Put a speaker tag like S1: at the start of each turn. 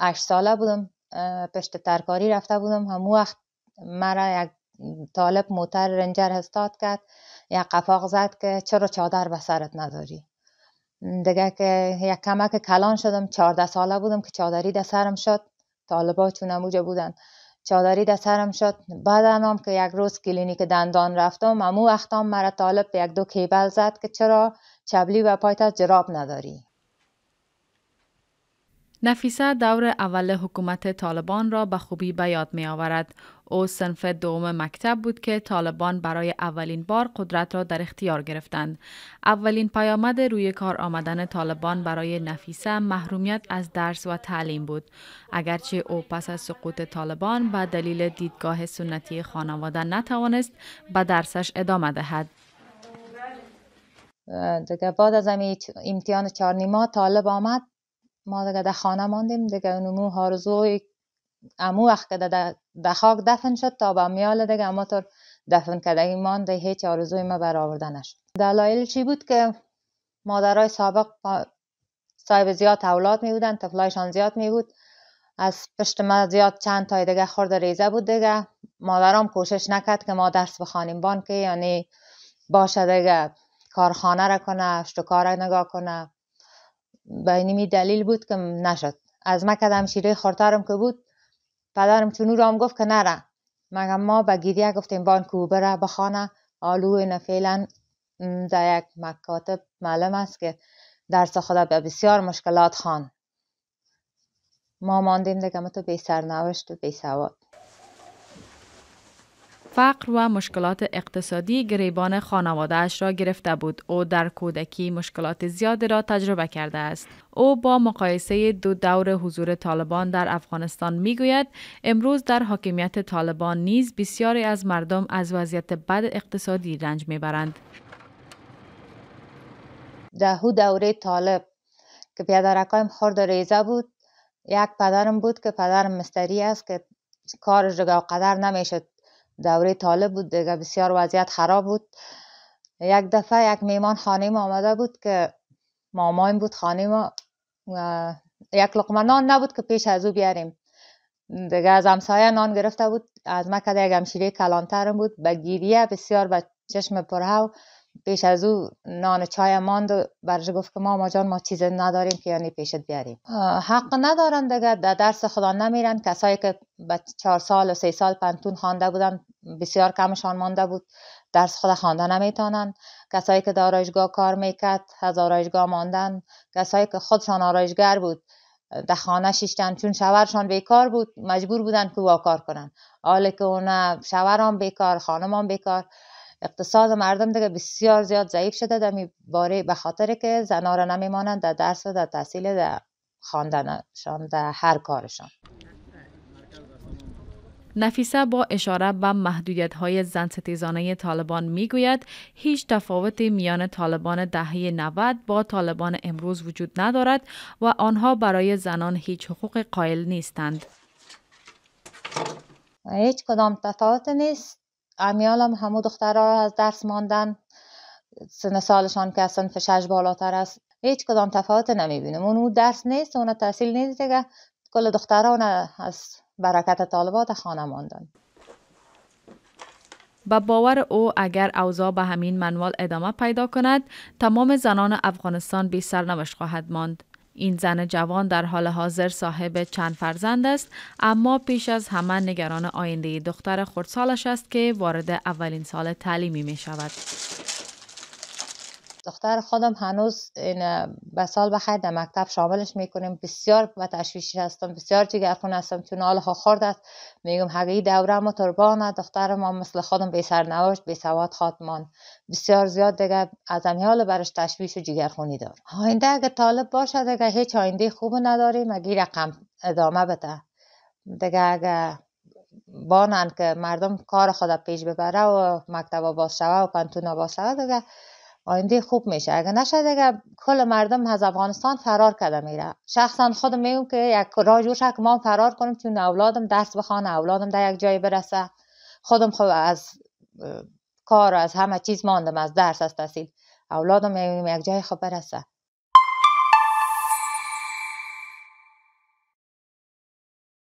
S1: 8 ساله بودم پشت ترکاری رفته بودم همو وقت مرا یک طالب موتر رنجر هستاد کرد یک قفاق زد که چرا چادر به سرت نداری دیگه که یک کمک کلان شدم چهارده ساله بودم که چادری در سرم شد طالبا چون بودن چادری در سرم شد بعد هم که یک روز کلینیک دندان رفتم امو وقتام مرا طالب یک دو کیبل زد که چرا چبلی و پایت جراب نداری
S2: نفیسه دور اول حکومت طالبان را به خوبی به یاد می آورد. او صنف دوم مکتب بود که طالبان برای اولین بار قدرت را در اختیار گرفتند. اولین پیامد روی کار آمدن طالبان برای نفیسه محرومیت از درس و تعلیم بود. اگرچه او پس از سقوط طالبان به دلیل دیدگاه سنتی خانواده نتوانست به درسش ادامه دهد.
S1: بعد از امتحان چارنیما طالب آمد ما دیگه در خانه ماندیم دیگه اونمو هارزوی امو وقت که در خاک دفن شد تا به میال دیگه اما طور دفن کردگی مانده هیچ آرزوی ما برآورده نشد دلایل چی بود که مادرای سابق صاحب زیاد اولاد می بودن تفلایشان زیاد می بود از پشت ما زیاد چند تای دیگه خورد ریزه بود دیگه مادرام کوشش نکرد که ما درس بخوانیم که یعنی باشه دیگه کارخانه را کنه اشتو نگاه کنه به نیمی دلیل بود که نشد از ما کدام شیره خورترم که بود پدرم چونو هم گفت که نره مگر ما به گیریه گفتیم بان که بره بخانه آلو نه فعلا در یک مکاتب معلم است که درس خدا به بسیار مشکلات خان ما ماندیم دیگه تو بی سرنوشت و بی سواد
S2: فقر و مشکلات اقتصادی گریبان اش را گرفته بود او در کودکی مشکلات زیادی را تجربه کرده است او با مقایسه دو دور حضور طالبان در افغانستان میگوید امروز در حاکمیت طالبان نیز بسیاری از مردم از وضعیت بد اقتصادی رنج میبرند
S1: در دوره طالب که پیادرکایم خورد ریزه بود یک پدرم بود که پدرم مستری است که کارش رو قدر نمیشد دوره طالب بود دیگه بسیار وضعیت خراب بود یک دفعه یک میمان خانه ما آمده بود که مامایم بود خانه ما یک لقمه نان نبود که پیش از او بیاریم دیگه از همسایه نان گرفته بود از کده یک همشیره کلانترم بود به گیریه بسیار به چشم پرهو پیش از او نان چای ماند و برش گفت که ماما جان ما چیز نداریم که یعنی پیشت بیاریم حق ندارن دیگه در درس خدا نمیرن کسایی که به چهار سال و سه سال پنتون خوانده بودن بسیار کمشان مانده بود درس خدا خوانده نمیتونن کسایی که در آرایشگاه کار میکرد از آرایشگاه ماندن کسایی که خودشان آرایشگر بود در خانه شیشتن چون شوهرشان بیکار بود مجبور بودن که واکار کنن حالا که اون شوهران بیکار خانمان بیکار اقتصاد مردم دیگه بسیار زیاد ضعیف شده در باره به خاطر که زنا را نمیمانند در درس و در تحصیل در خواندنشان
S2: در هر کارشان نفیسه با اشاره به محدودیت های زن ستیزانه طالبان می گوید هیچ تفاوتی میان طالبان دهه 90 با طالبان امروز وجود ندارد و آنها برای زنان هیچ حقوق قائل نیستند. هیچ کدام تفاوت نیست
S1: امیالم همو دخترها از درس ماندن سن سالشان که اصلا فشش بالاتر است هیچ کدام تفاوت بینم. اون درس نیست اون تحصیل نیست دیگه کل دختران از برکت طالبات خانه ماندن
S2: به باور او اگر اوضاع به همین منوال ادامه پیدا کند تمام زنان افغانستان بی سرنوشت خواهد ماند این زن جوان در حال حاضر صاحب چند فرزند است اما پیش از همه نگران آینده دختر خردسالش است که وارد اولین سال تعلیمی می شود.
S1: دختر خودم هنوز این به سال بخیر در مکتب شاملش میکنیم بسیار و تشویشی هستم بسیار جگرخون هستم چون آلها خورد است میگم هگه دوره ما تربانه دختر ما مثل خودم بی نواشت بی سواد خاتمان بسیار زیاد دیگه از حال برش تشویش و جگرخونی داره آینده اگه طالب باشه دیگه هیچ آینده خوب نداریم اگه رقم ادامه بده دیگه اگه بانند که مردم کار خود پیش ببره و مکتب باز شوه و پنتون باز شوه آینده خوب میشه اگر نشد اگر کل مردم از افغانستان فرار کرده میره شخصا خودم میگم که یک راه جوش ما فرار کنیم چون اولادم درس بخوان، اولادم در یک جای برسه خودم خب از کار از همه چیز ماندم از درس از تحصیل اولادم یک جای خوب برسه